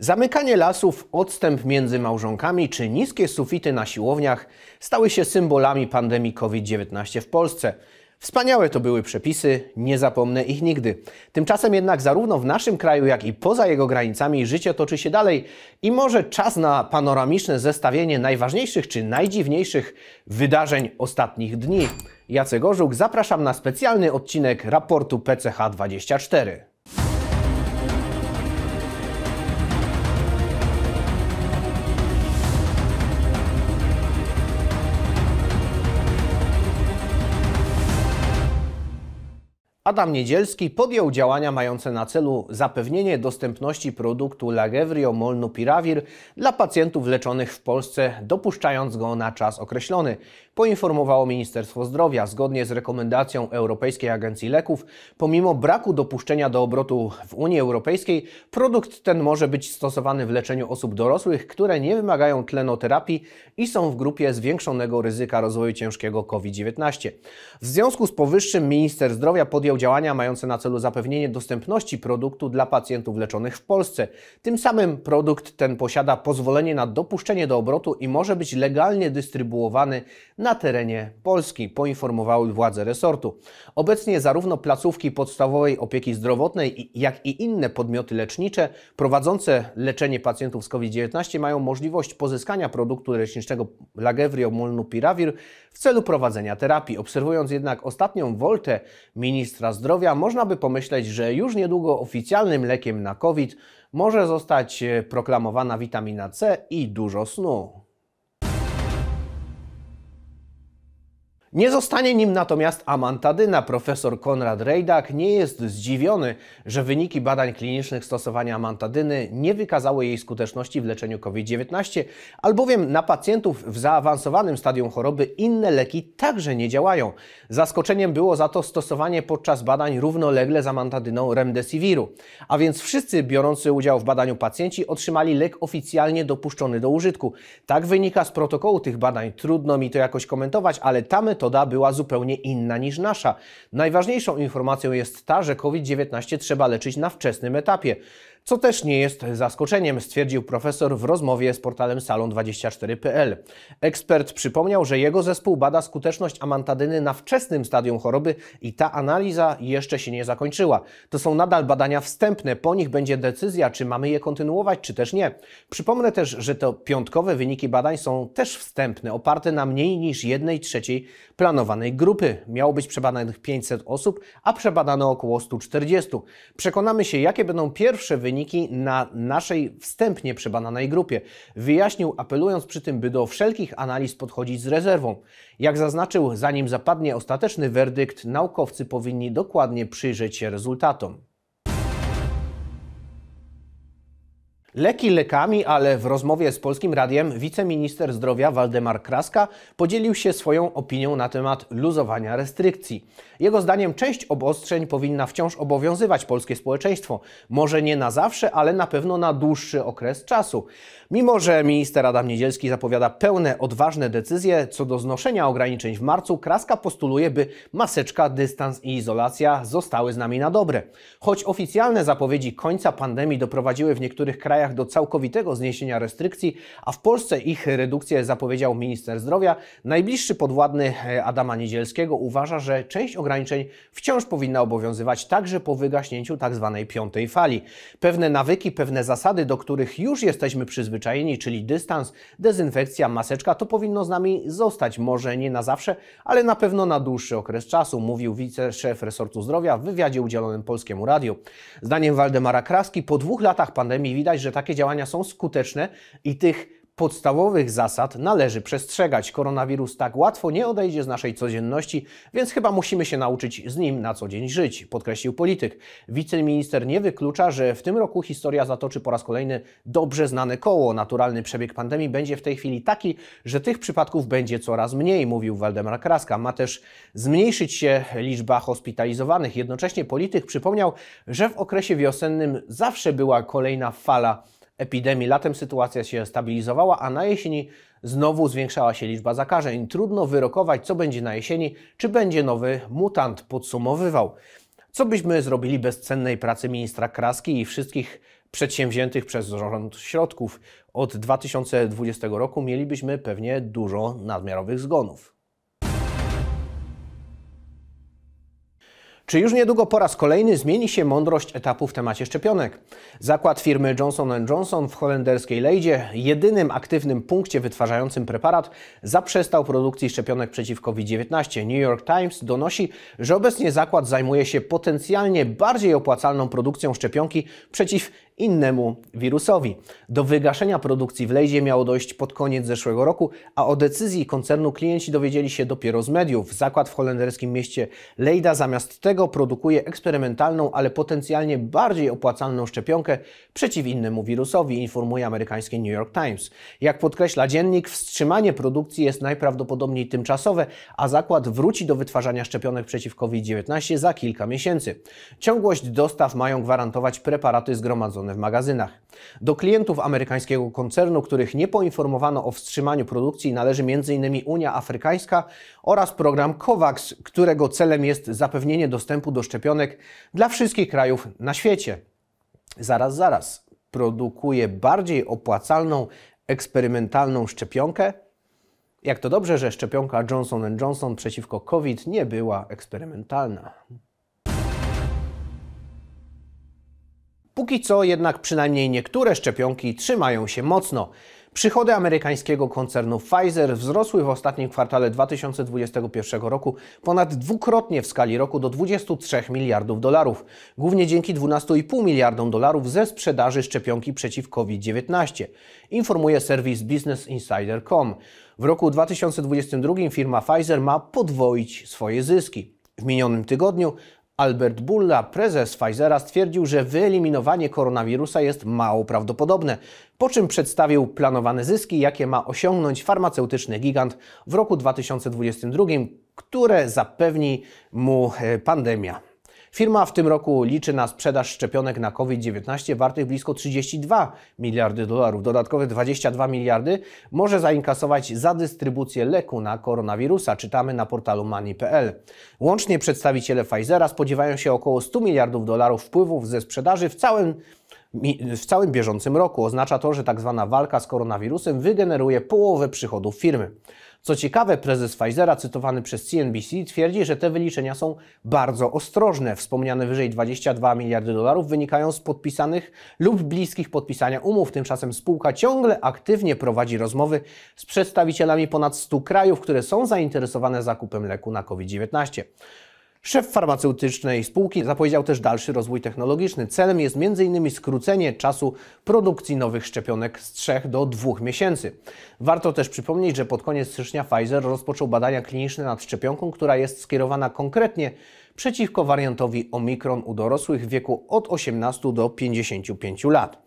Zamykanie lasów, odstęp między małżonkami czy niskie sufity na siłowniach stały się symbolami pandemii COVID-19 w Polsce. Wspaniałe to były przepisy, nie zapomnę ich nigdy. Tymczasem jednak zarówno w naszym kraju, jak i poza jego granicami życie toczy się dalej i może czas na panoramiczne zestawienie najważniejszych czy najdziwniejszych wydarzeń ostatnich dni. Jacek Orzuk, zapraszam na specjalny odcinek raportu PCH24. Adam Niedzielski podjął działania mające na celu zapewnienie dostępności produktu Lagevrio molnupiravir dla pacjentów leczonych w Polsce, dopuszczając go na czas określony. Poinformowało Ministerstwo Zdrowia, zgodnie z rekomendacją Europejskiej Agencji Leków, pomimo braku dopuszczenia do obrotu w Unii Europejskiej, produkt ten może być stosowany w leczeniu osób dorosłych, które nie wymagają tlenoterapii i są w grupie zwiększonego ryzyka rozwoju ciężkiego COVID-19. W związku z powyższym minister zdrowia podjął działania mające na celu zapewnienie dostępności produktu dla pacjentów leczonych w Polsce. Tym samym produkt ten posiada pozwolenie na dopuszczenie do obrotu i może być legalnie dystrybuowany na terenie Polski, poinformowały władze resortu. Obecnie zarówno placówki podstawowej opieki zdrowotnej, jak i inne podmioty lecznicze prowadzące leczenie pacjentów z COVID-19 mają możliwość pozyskania produktu leczniczego Lagevrio Molnupiravir w celu prowadzenia terapii. Obserwując jednak ostatnią woltę ministra ministra zdrowia można by pomyśleć, że już niedługo oficjalnym lekiem na COVID może zostać e, proklamowana witamina C i dużo snu. Nie zostanie nim natomiast amantadyna. Profesor Konrad Rejdak nie jest zdziwiony, że wyniki badań klinicznych stosowania amantadyny nie wykazały jej skuteczności w leczeniu COVID-19, albowiem na pacjentów w zaawansowanym stadium choroby inne leki także nie działają. Zaskoczeniem było za to stosowanie podczas badań równolegle z amantadyną remdesiviru. A więc wszyscy biorący udział w badaniu pacjenci otrzymali lek oficjalnie dopuszczony do użytku. Tak wynika z protokołu tych badań. Trudno mi to jakoś komentować, ale tamy metoda była zupełnie inna niż nasza. Najważniejszą informacją jest ta, że COVID-19 trzeba leczyć na wczesnym etapie. Co też nie jest zaskoczeniem, stwierdził profesor w rozmowie z portalem salon24.pl. Ekspert przypomniał, że jego zespół bada skuteczność amantadyny na wczesnym stadium choroby i ta analiza jeszcze się nie zakończyła. To są nadal badania wstępne, po nich będzie decyzja, czy mamy je kontynuować, czy też nie. Przypomnę też, że te piątkowe wyniki badań są też wstępne, oparte na mniej niż jednej trzeciej planowanej grupy. Miało być przebadanych 500 osób, a przebadano około 140. Przekonamy się, jakie będą pierwsze wyniki wyniki na naszej wstępnie przebananej grupie. Wyjaśnił, apelując przy tym, by do wszelkich analiz podchodzić z rezerwą. Jak zaznaczył, zanim zapadnie ostateczny werdykt, naukowcy powinni dokładnie przyjrzeć się rezultatom. Leki lekami, ale w rozmowie z Polskim Radiem wiceminister zdrowia Waldemar Kraska podzielił się swoją opinią na temat luzowania restrykcji. Jego zdaniem część obostrzeń powinna wciąż obowiązywać polskie społeczeństwo. Może nie na zawsze, ale na pewno na dłuższy okres czasu. Mimo, że minister Adam Niedzielski zapowiada pełne, odważne decyzje co do znoszenia ograniczeń w marcu, Kraska postuluje, by maseczka, dystans i izolacja zostały z nami na dobre. Choć oficjalne zapowiedzi końca pandemii doprowadziły w niektórych krajach krajach do całkowitego zniesienia restrykcji, a w Polsce ich redukcję zapowiedział minister zdrowia. Najbliższy podwładny e, Adama Niedzielskiego uważa, że część ograniczeń wciąż powinna obowiązywać także po wygaśnięciu tzw. Tak piątej fali. Pewne nawyki, pewne zasady, do których już jesteśmy przyzwyczajeni, czyli dystans, dezynfekcja, maseczka, to powinno z nami zostać. Może nie na zawsze, ale na pewno na dłuższy okres czasu, mówił wiceszef resortu zdrowia w wywiadzie udzielonym Polskiemu Radiu. Zdaniem Waldemara Kraski po dwóch latach pandemii widać, że że takie działania są skuteczne i tych Podstawowych zasad należy przestrzegać. Koronawirus tak łatwo nie odejdzie z naszej codzienności, więc chyba musimy się nauczyć z nim na co dzień żyć, podkreślił polityk. Wiceminister nie wyklucza, że w tym roku historia zatoczy po raz kolejny dobrze znane koło. Naturalny przebieg pandemii będzie w tej chwili taki, że tych przypadków będzie coraz mniej, mówił Waldemar Kraska. Ma też zmniejszyć się liczba hospitalizowanych. Jednocześnie polityk przypomniał, że w okresie wiosennym zawsze była kolejna fala epidemii. Latem sytuacja się stabilizowała, a na jesieni znowu zwiększała się liczba zakażeń. Trudno wyrokować, co będzie na jesieni, czy będzie nowy mutant, podsumowywał. Co byśmy zrobili bez cennej pracy ministra Kraski i wszystkich przedsięwziętych przez rząd środków? Od 2020 roku mielibyśmy pewnie dużo nadmiarowych zgonów. Czy już niedługo po raz kolejny zmieni się mądrość etapu w temacie szczepionek? Zakład firmy Johnson Johnson w holenderskiej Lejdzie, jedynym aktywnym punkcie wytwarzającym preparat, zaprzestał produkcji szczepionek przeciw COVID-19. New York Times donosi, że obecnie zakład zajmuje się potencjalnie bardziej opłacalną produkcją szczepionki przeciw innemu wirusowi. Do wygaszenia produkcji w Lejzie miało dojść pod koniec zeszłego roku, a o decyzji koncernu klienci dowiedzieli się dopiero z mediów. Zakład w holenderskim mieście Lejda zamiast tego produkuje eksperymentalną, ale potencjalnie bardziej opłacalną szczepionkę przeciw innemu wirusowi, informuje amerykański New York Times. Jak podkreśla dziennik, wstrzymanie produkcji jest najprawdopodobniej tymczasowe, a zakład wróci do wytwarzania szczepionek przeciw COVID-19 za kilka miesięcy. Ciągłość dostaw mają gwarantować preparaty zgromadzone w magazynach. Do klientów amerykańskiego koncernu, których nie poinformowano o wstrzymaniu produkcji, należy m.in. Unia Afrykańska oraz program COVAX, którego celem jest zapewnienie dostępu do szczepionek dla wszystkich krajów na świecie. Zaraz, zaraz, produkuje bardziej opłacalną eksperymentalną szczepionkę? Jak to dobrze, że szczepionka Johnson Johnson przeciwko COVID nie była eksperymentalna. Póki co jednak przynajmniej niektóre szczepionki trzymają się mocno. Przychody amerykańskiego koncernu Pfizer wzrosły w ostatnim kwartale 2021 roku ponad dwukrotnie w skali roku do 23 miliardów dolarów, głównie dzięki 12,5 miliardom dolarów ze sprzedaży szczepionki przeciw COVID-19, informuje serwis Business Insider.com. W roku 2022 firma Pfizer ma podwoić swoje zyski. W minionym tygodniu Albert Bulla, prezes Pfizera, stwierdził, że wyeliminowanie koronawirusa jest mało prawdopodobne, po czym przedstawił planowane zyski, jakie ma osiągnąć farmaceutyczny gigant w roku 2022, które zapewni mu e, pandemia. Firma w tym roku liczy na sprzedaż szczepionek na COVID-19 wartych blisko 32 miliardy dolarów. Dodatkowe 22 miliardy może zainkasować za dystrybucję leku na koronawirusa, czytamy na portalu money.pl. Łącznie przedstawiciele Pfizera spodziewają się około 100 miliardów dolarów wpływów ze sprzedaży w całym w całym bieżącym roku. Oznacza to, że tak zwana walka z koronawirusem wygeneruje połowę przychodów firmy. Co ciekawe, prezes Pfizera, cytowany przez CNBC, twierdzi, że te wyliczenia są bardzo ostrożne. Wspomniane wyżej 22 miliardy dolarów wynikają z podpisanych lub bliskich podpisania umów. Tymczasem spółka ciągle aktywnie prowadzi rozmowy z przedstawicielami ponad 100 krajów, które są zainteresowane zakupem leku na COVID-19. Szef farmaceutycznej spółki zapowiedział też dalszy rozwój technologiczny. Celem jest m.in. skrócenie czasu produkcji nowych szczepionek z 3 do 2 miesięcy. Warto też przypomnieć, że pod koniec stycznia Pfizer rozpoczął badania kliniczne nad szczepionką, która jest skierowana konkretnie przeciwko wariantowi Omikron u dorosłych w wieku od 18 do 55 lat.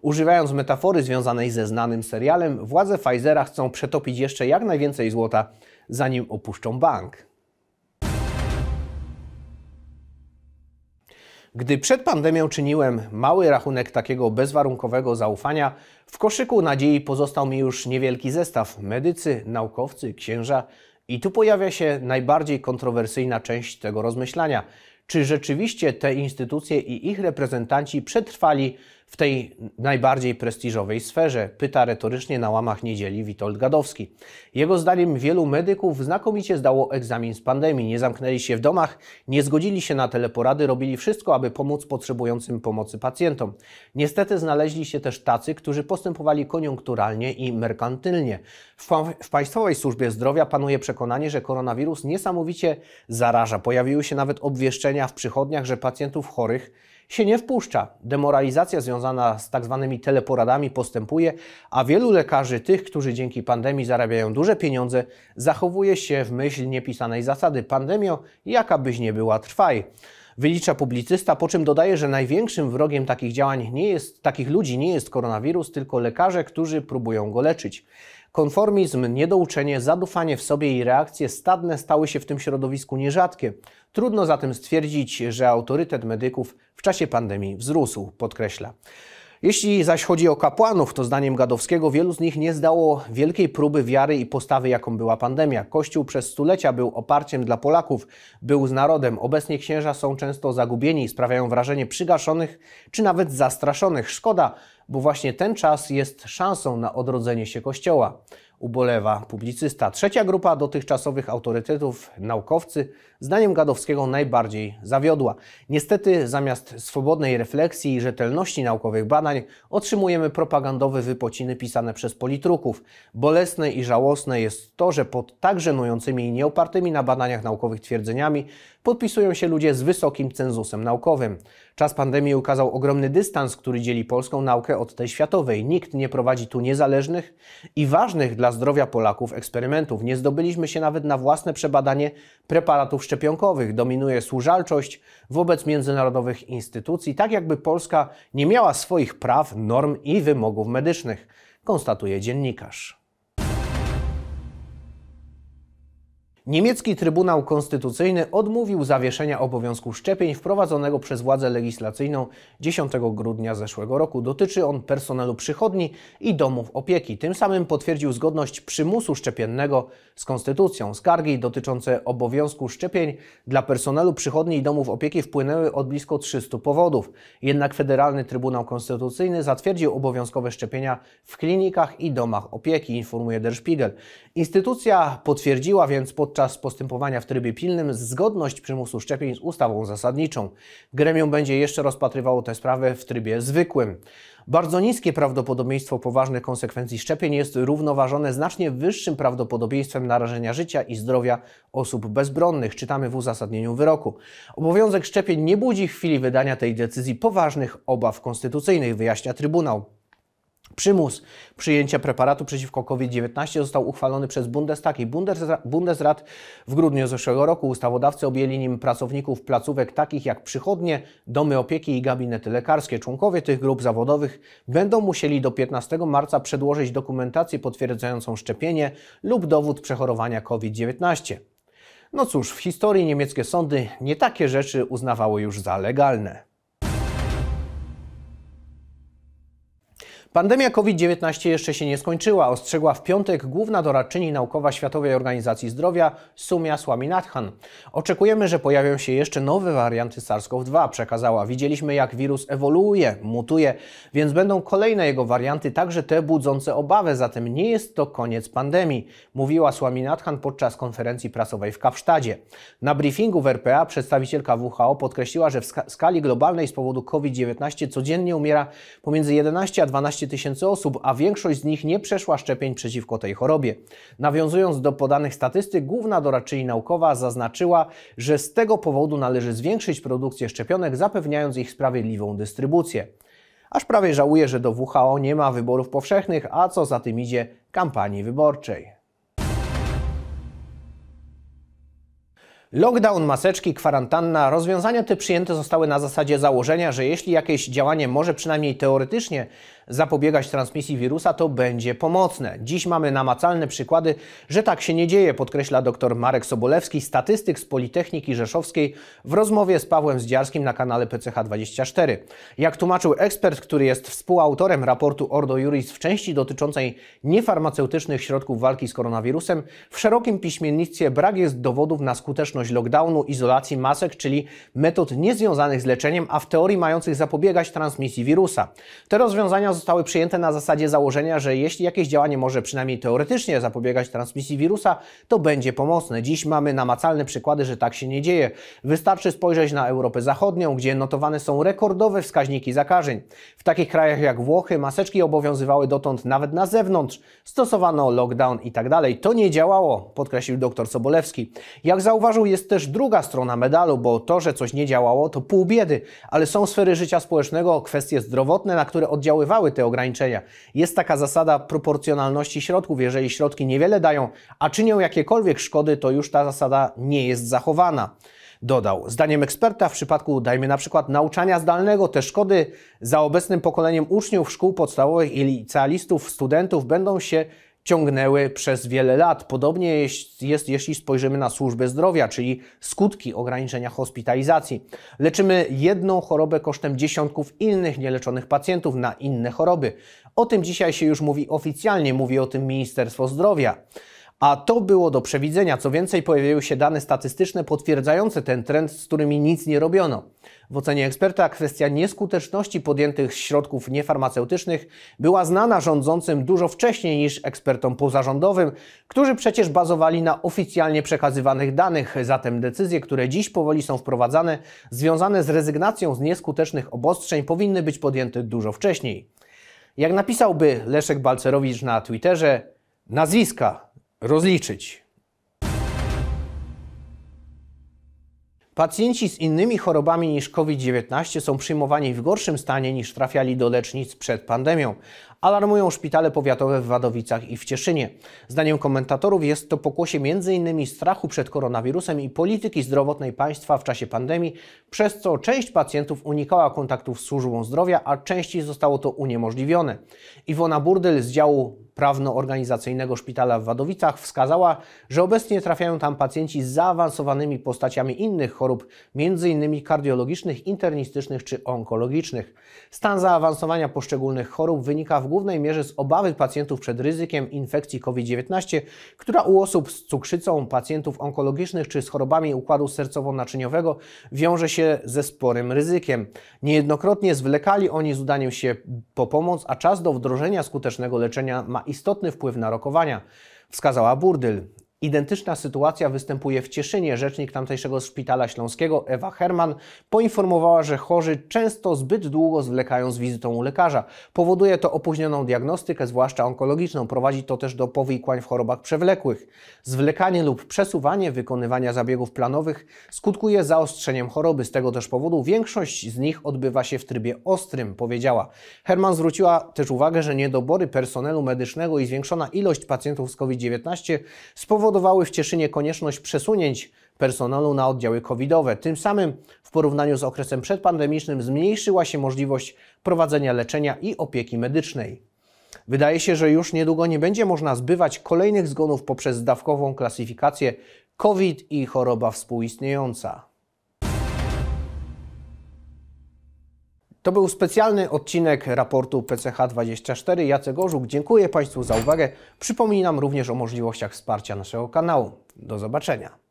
Używając metafory związanej ze znanym serialem, władze Pfizera chcą przetopić jeszcze jak najwięcej złota, zanim opuszczą bank. Gdy przed pandemią czyniłem mały rachunek takiego bezwarunkowego zaufania, w koszyku nadziei pozostał mi już niewielki zestaw medycy, naukowcy, księża. I tu pojawia się najbardziej kontrowersyjna część tego rozmyślania. Czy rzeczywiście te instytucje i ich reprezentanci przetrwali w tej najbardziej prestiżowej sferze pyta retorycznie na łamach niedzieli Witold Gadowski. Jego zdaniem wielu medyków znakomicie zdało egzamin z pandemii. Nie zamknęli się w domach, nie zgodzili się na teleporady, robili wszystko, aby pomóc potrzebującym pomocy pacjentom. Niestety znaleźli się też tacy, którzy postępowali koniunkturalnie i merkantylnie. W, w Państwowej Służbie Zdrowia panuje przekonanie, że koronawirus niesamowicie zaraża. Pojawiły się nawet obwieszczenia w przychodniach, że pacjentów chorych się nie wpuszcza. Demoralizacja związana z tak zwanymi teleporadami postępuje, a wielu lekarzy, tych, którzy dzięki pandemii zarabiają duże pieniądze, zachowuje się w myśl niepisanej zasady pandemio, jaka byś nie była, trwaj wylicza publicysta, po czym dodaje, że największym wrogiem takich działań nie jest, takich ludzi nie jest koronawirus, tylko lekarze, którzy próbują go leczyć. Konformizm, niedouczenie, zadufanie w sobie i reakcje stadne stały się w tym środowisku nierzadkie. Trudno zatem stwierdzić, że autorytet medyków w czasie pandemii wzrósł, podkreśla. Jeśli zaś chodzi o kapłanów, to zdaniem Gadowskiego wielu z nich nie zdało wielkiej próby wiary i postawy, jaką była pandemia. Kościół przez stulecia był oparciem dla Polaków, był z narodem. Obecnie księża są często zagubieni i sprawiają wrażenie przygaszonych czy nawet zastraszonych. Szkoda, bo właśnie ten czas jest szansą na odrodzenie się Kościoła ubolewa publicysta. Trzecia grupa dotychczasowych autorytetów, naukowcy, zdaniem Gadowskiego najbardziej zawiodła. Niestety, zamiast swobodnej refleksji i rzetelności naukowych badań, otrzymujemy propagandowe wypociny pisane przez politruków. Bolesne i żałosne jest to, że pod tak żenującymi i nieopartymi na badaniach naukowych twierdzeniami podpisują się ludzie z wysokim cenzusem naukowym. Czas pandemii ukazał ogromny dystans, który dzieli polską naukę od tej światowej. Nikt nie prowadzi tu niezależnych i ważnych dla zdrowia Polaków eksperymentów. Nie zdobyliśmy się nawet na własne przebadanie preparatów szczepionkowych. Dominuje służalczość wobec międzynarodowych instytucji, tak jakby Polska nie miała swoich praw, norm i wymogów medycznych, konstatuje dziennikarz. Niemiecki Trybunał Konstytucyjny odmówił zawieszenia obowiązku szczepień wprowadzonego przez władzę legislacyjną 10 grudnia zeszłego roku. Dotyczy on personelu przychodni i domów opieki. Tym samym potwierdził zgodność przymusu szczepiennego z konstytucją. Skargi dotyczące obowiązku szczepień dla personelu przychodni i domów opieki wpłynęły od blisko 300 powodów. Jednak Federalny Trybunał Konstytucyjny zatwierdził obowiązkowe szczepienia w klinikach i domach opieki, informuje Der Spiegel. Instytucja potwierdziła więc pod podczas postępowania w trybie pilnym zgodność przymusu szczepień z ustawą zasadniczą. Gremium będzie jeszcze rozpatrywało tę sprawę w trybie zwykłym. Bardzo niskie prawdopodobieństwo poważnych konsekwencji szczepień jest równoważone znacznie wyższym prawdopodobieństwem narażenia życia i zdrowia osób bezbronnych, czytamy w uzasadnieniu wyroku. Obowiązek szczepień nie budzi w chwili wydania tej decyzji poważnych obaw konstytucyjnych, wyjaśnia Trybunał. Przymus przyjęcia preparatu przeciwko COVID-19 został uchwalony przez Bundestag i Bundesrat w grudniu zeszłego roku. Ustawodawcy objęli nim pracowników placówek takich jak przychodnie, domy opieki i gabinety lekarskie. Członkowie tych grup zawodowych będą musieli do 15 marca przedłożyć dokumentację potwierdzającą szczepienie lub dowód przechorowania COVID-19. No cóż, w historii niemieckie sądy nie takie rzeczy uznawały już za legalne. Pandemia COVID-19 jeszcze się nie skończyła, ostrzegła w piątek główna doradczyni naukowa Światowej Organizacji Zdrowia Sumia Swaminathan. Oczekujemy, że pojawią się jeszcze nowe warianty SARS-CoV-2, przekazała. Widzieliśmy jak wirus ewoluuje, mutuje, więc będą kolejne jego warianty, także te budzące obawę, zatem nie jest to koniec pandemii, mówiła Swaminathan podczas konferencji prasowej w Kapsztadzie. Na briefingu w RPA przedstawicielka WHO podkreśliła, że w skali globalnej z powodu COVID-19 codziennie umiera pomiędzy 11 a 12 200 tysięcy osób, a większość z nich nie przeszła szczepień przeciwko tej chorobie. Nawiązując do podanych statystyk, główna doradczyni naukowa zaznaczyła, że z tego powodu należy zwiększyć produkcję szczepionek, zapewniając ich sprawiedliwą dystrybucję. Aż prawie żałuję, że do WHO nie ma wyborów powszechnych, a co za tym idzie kampanii wyborczej. Lockdown, maseczki, kwarantanna, rozwiązania te przyjęte zostały na zasadzie założenia, że jeśli jakieś działanie może przynajmniej teoretycznie zapobiegać transmisji wirusa, to będzie pomocne. Dziś mamy namacalne przykłady, że tak się nie dzieje, podkreśla dr Marek Sobolewski, statystyk z Politechniki Rzeszowskiej w rozmowie z Pawłem Zdziarskim na kanale PCH24. Jak tłumaczył ekspert, który jest współautorem raportu Ordo Juris w części dotyczącej niefarmaceutycznych środków walki z koronawirusem, w szerokim piśmiennictwie brak jest dowodów na skuteczność lockdownu, izolacji masek, czyli metod niezwiązanych z leczeniem, a w teorii mających zapobiegać transmisji wirusa. Te rozwiązania zostały przyjęte na zasadzie założenia, że jeśli jakieś działanie może przynajmniej teoretycznie zapobiegać transmisji wirusa, to będzie pomocne. Dziś mamy namacalne przykłady, że tak się nie dzieje. Wystarczy spojrzeć na Europę Zachodnią, gdzie notowane są rekordowe wskaźniki zakażeń. W takich krajach jak Włochy maseczki obowiązywały dotąd nawet na zewnątrz, stosowano lockdown itd. Tak to nie działało, podkreślił dr Sobolewski. Jak zauważył, jest też druga strona medalu, bo to, że coś nie działało, to pół biedy, ale są sfery życia społecznego, kwestie zdrowotne, na które oddziaływały te ograniczenia. Jest taka zasada proporcjonalności środków. Jeżeli środki niewiele dają, a czynią jakiekolwiek szkody, to już ta zasada nie jest zachowana dodał. Zdaniem eksperta w przypadku, dajmy na przykład, nauczania zdalnego, te szkody za obecnym pokoleniem uczniów szkół podstawowych i licealistów, studentów będą się ciągnęły przez wiele lat. Podobnie jest, jest, jeśli spojrzymy na służbę zdrowia, czyli skutki ograniczenia hospitalizacji. Leczymy jedną chorobę kosztem dziesiątków innych nieleczonych pacjentów na inne choroby. O tym dzisiaj się już mówi oficjalnie, mówi o tym Ministerstwo Zdrowia. A to było do przewidzenia. Co więcej, pojawiły się dane statystyczne potwierdzające ten trend, z którymi nic nie robiono. W ocenie eksperta kwestia nieskuteczności podjętych środków niefarmaceutycznych była znana rządzącym dużo wcześniej niż ekspertom pozarządowym, którzy przecież bazowali na oficjalnie przekazywanych danych. Zatem decyzje, które dziś powoli są wprowadzane, związane z rezygnacją z nieskutecznych obostrzeń, powinny być podjęte dużo wcześniej. Jak napisałby Leszek Balcerowicz na Twitterze, nazwiska rozliczyć. Pacjenci z innymi chorobami niż COVID-19 są przyjmowani w gorszym stanie niż trafiali do lecznic przed pandemią. Alarmują szpitale powiatowe w Wadowicach i w Cieszynie. Zdaniem komentatorów jest to pokłosie m.in. strachu przed koronawirusem i polityki zdrowotnej państwa w czasie pandemii, przez co część pacjentów unikała kontaktów z służbą zdrowia, a części zostało to uniemożliwione. Iwona Burdel z działu Prawno-Organizacyjnego Szpitala w Wadowicach wskazała, że obecnie trafiają tam pacjenci z zaawansowanymi postaciami innych chorób, m.in. kardiologicznych, internistycznych czy onkologicznych. Stan zaawansowania poszczególnych chorób wynika w głównej mierze z obawy pacjentów przed ryzykiem infekcji COVID-19, która u osób z cukrzycą, pacjentów onkologicznych czy z chorobami układu sercowo-naczyniowego wiąże się ze sporym ryzykiem. Niejednokrotnie zwlekali oni z udaniem się po pomoc, a czas do wdrożenia skutecznego leczenia ma istotny wpływ na rokowania, wskazała Burdyl. Identyczna sytuacja występuje w Cieszynie. Rzecznik tamtejszego szpitala śląskiego Ewa Herman poinformowała, że chorzy często zbyt długo zwlekają z wizytą u lekarza. Powoduje to opóźnioną diagnostykę, zwłaszcza onkologiczną. Prowadzi to też do powikłań w chorobach przewlekłych. Zwlekanie lub przesuwanie wykonywania zabiegów planowych skutkuje zaostrzeniem choroby. Z tego też powodu większość z nich odbywa się w trybie ostrym, powiedziała. Herman zwróciła też uwagę, że niedobory personelu medycznego i zwiększona ilość pacjentów z COVID-19 spowodują spowodowały w Cieszynie konieczność przesunięć personelu na oddziały covidowe. Tym samym w porównaniu z okresem przedpandemicznym zmniejszyła się możliwość prowadzenia leczenia i opieki medycznej. Wydaje się, że już niedługo nie będzie można zbywać kolejnych zgonów poprzez dawkową klasyfikację COVID i choroba współistniejąca. To był specjalny odcinek raportu PCH24. Jacek Orzuk, dziękuję Państwu za uwagę. Przypominam również o możliwościach wsparcia naszego kanału. Do zobaczenia.